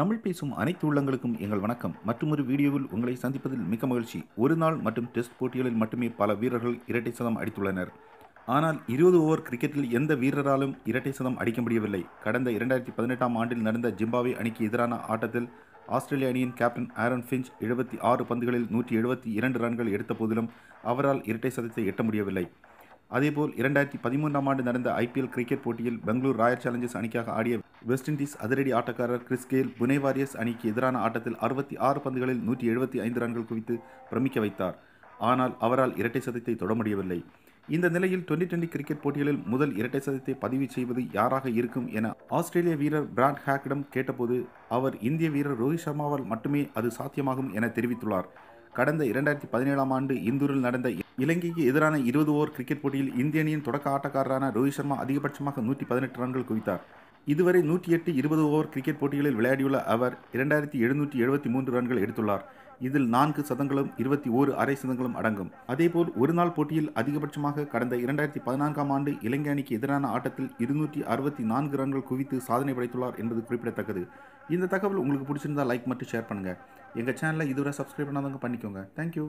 தமிழ் பேசும் அனைத்து உள்ளங்களுக்கும் எங்கள் வணக்கம் மற்றொரு வீடியோவில் உங்களை சந்திப்பதில் மிக்க மகிழ்ச்சி ஒரு நாள் மற்றும் டெஸ்ட் போட்டிகளில் மட்டுமே பல வீரர்கள் இரட்டை சதம் அடித்துள்ளனர் ஆனால் இருபது ஓவர் கிரிக்கெட்டில் எந்த வீரராலும் இரட்டை சதம் அடிக்க முடியவில்லை கடந்த இரண்டாயிரத்தி பதினெட்டாம் ஆண்டில் நடந்த ஜிம்பாவே அணிக்கு எதிரான ஆட்டத்தில் ஆஸ்திரேலிய அணியின் கேப்டன் ஆரன் ஃபிஞ்ச் எழுபத்தி ஆறு பந்துகளில் நூற்றி எழுபத்தி இரண்டு ரன்கள் எடுத்த போதிலும் அவரால் இரட்டை சதத்தை எட்ட முடியவில்லை அதேபோல் இரண்டாயிரத்தி பதிமூன்றாம் ஆண்டு நடந்த ஐபிஎல் கிரிக்கெட் போட்டியில் பெங்களூர் ராயல் சேலஞ்சர்ஸ் அணிக்காக ஆடிய வெஸ்ட் இண்டீஸ் அதிரடி ஆட்டக்காரர் கிறிஸ்கேல் புனே வாரியர்ஸ் அணிக்கு எதிரான ஆட்டத்தில் அறுபத்தி ஆறு பந்துகளில் நூற்றி எழுபத்தி ஐந்து ரன்கள் குவித்து பிரமிக்க வைத்தார் ஆனால் அவரால் இரட்டை சதத்தை தொட முடியவில்லை இந்த நிலையில் டுவெண்டி டுவெண்டி கிரிக்கெட் போட்டிகளில் முதல் இரட்டை சதத்தை பதிவு செய்வது யாராக இருக்கும் என ஆஸ்திரேலிய வீரர் பிராட் ஹேக்கிடம் கேட்டபோது அவர் இந்திய வீரர் ரோஹித் சர்மாவால் மட்டுமே அது சாத்தியமாகும் என தெரிவித்துள்ளார் கடந்த இரண்டாயிரத்தி பதினேழாம் ஆண்டு இந்தூரில் நடந்த இலங்கைக்கு எதிரான இருபது ஓவர் கிரிக்கெட் போட்டியில் இந்திய அணியின் தொடக்க ஆட்டக்காரரான ரோஹித் சர்மா அதிகபட்சமாக நூற்றி பதினெட்டு ரன்கள் குவித்தார் இதுவரை நூற்றி எட்டு இருபது ஓவர் கிரிக்கெட் போட்டிகளில் விளையாடியுள்ள அவர் இரண்டாயிரத்தி எழுநூற்றி எழுபத்தி மூன்று ரன்கள் எடுத்துள்ளார் இதில் நான்கு சதங்களும் இருபத்தி ஓரு அரை சதங்களும் அடங்கும் அதேபோல் ஒரு நாள் போட்டியில் அதிகபட்சமாக கடந்த இரண்டாயிரத்தி பதினான்காம் ஆண்டு இலங்கை அணிக்கு எதிரான ஆட்டத்தில் இருநூற்றி அறுபத்தி நான்கு ரன்கள் குவித்து சாதனை படைத்துள்ளார் என்பது குறிப்பிடத்தக்கது இந்த தகவல் உங்களுக்கு பிடிச்சிருந்தா லைக் மட்டும் ஷேர் பண்ணுங்கள் எங்கள் சேனலை இதுவரை சப்ஸ்கிரைப் பண்ணாதவங்க பண்ணிக்கோங்க தேங்க்யூ